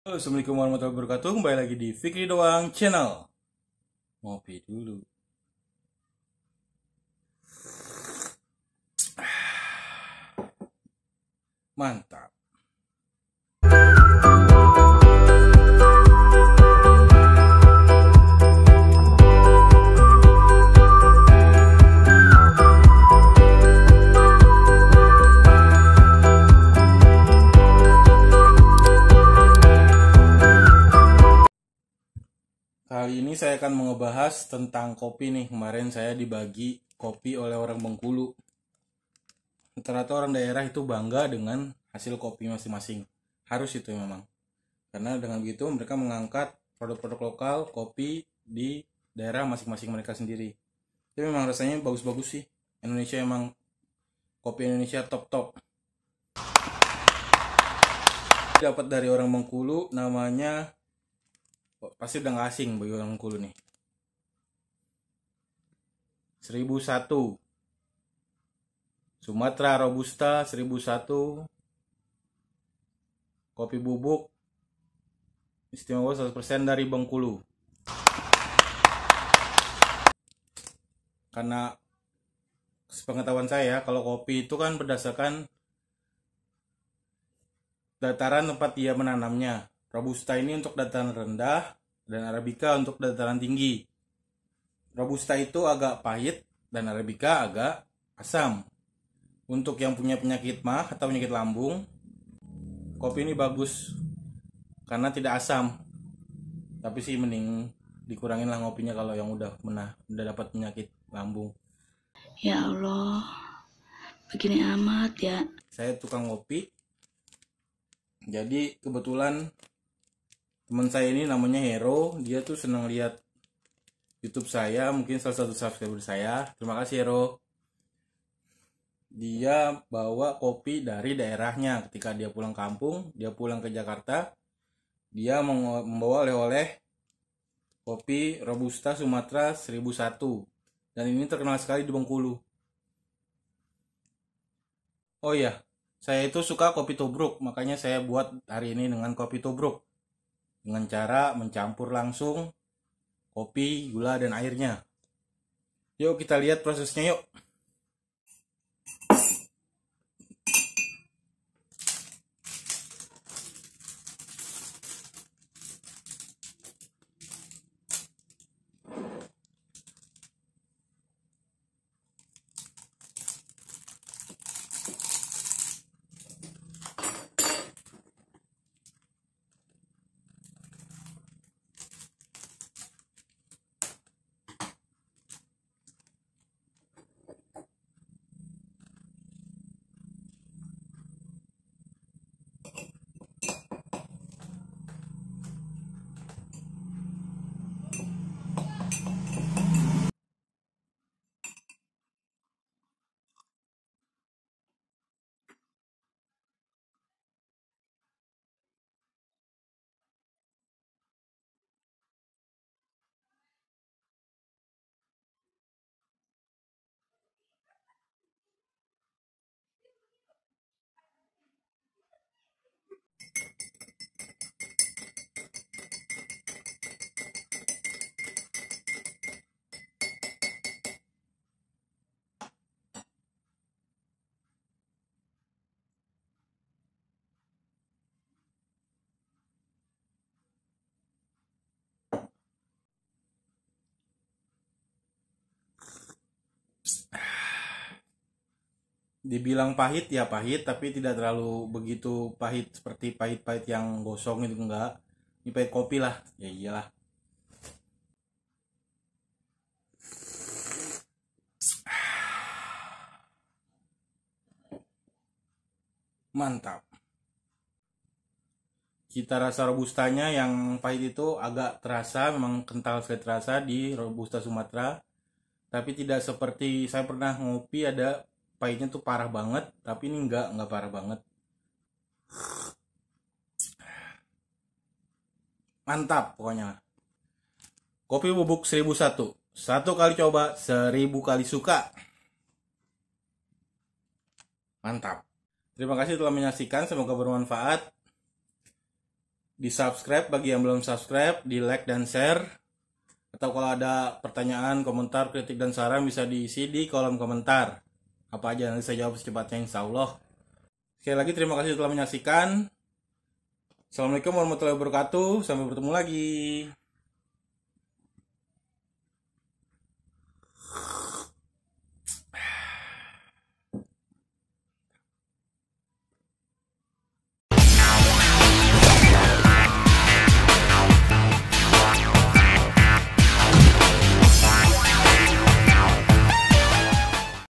Halo, Assalamualaikum warahmatullahi wabarakatuh Kembali lagi di Fikri Doang Channel Ngopi dulu Mantap Kali ini saya akan mengebahas tentang kopi nih. Kemarin saya dibagi kopi oleh orang Bengkulu. Ternyata orang daerah itu bangga dengan hasil kopi masing-masing. Harus itu memang. Karena dengan begitu mereka mengangkat produk-produk lokal, kopi di daerah masing-masing mereka sendiri. Itu memang rasanya bagus-bagus sih. Indonesia emang kopi Indonesia top-top. Dapat dari orang Bengkulu namanya pasti udah gak asing bagi orang Bengkulu nih. 1001 Sumatera Robusta 1001 Kopi bubuk istimewa 100% dari Bengkulu. Karena sepengetahuan saya kalau kopi itu kan berdasarkan dataran tempat dia menanamnya Robusta ini untuk dataran rendah dan Arabica untuk dataran tinggi. Robusta itu agak pahit dan Arabica agak asam. Untuk yang punya penyakit mah atau penyakit lambung, kopi ini bagus karena tidak asam. Tapi sih mending dikurangin lah ngopinya kalau yang udah menah udah dapat penyakit lambung. Ya Allah, begini amat ya. Saya tukang kopi. Jadi kebetulan teman saya ini namanya Hero dia tuh senang lihat YouTube saya mungkin salah satu subscriber saya terima kasih Hero dia bawa kopi dari daerahnya ketika dia pulang kampung dia pulang ke Jakarta dia membawa oleh-oleh kopi Robusta Sumatera 1001 dan ini terkenal sekali di Bengkulu oh iya saya itu suka kopi Tobruk, makanya saya buat hari ini dengan kopi Tobruk dengan cara mencampur langsung kopi, gula, dan airnya. Yuk kita lihat prosesnya yuk. dibilang pahit ya pahit tapi tidak terlalu begitu pahit seperti pahit-pahit yang gosong itu enggak ini pahit kopi lah ya iyalah mantap kita rasa robustanya yang pahit itu agak terasa memang kental sekali terasa di robusta Sumatera tapi tidak seperti saya pernah ngopi ada pahitnya tuh parah banget tapi ini nggak nggak parah banget mantap pokoknya kopi bubuk 1001 satu kali coba seribu kali suka mantap terima kasih telah menyaksikan semoga bermanfaat di subscribe bagi yang belum subscribe di like dan share atau kalau ada pertanyaan, komentar, kritik, dan saran bisa diisi di kolom komentar apa aja nanti saya jawab secepatnya insya Allah sekali lagi terima kasih telah menyaksikan Assalamualaikum warahmatullahi wabarakatuh sampai bertemu lagi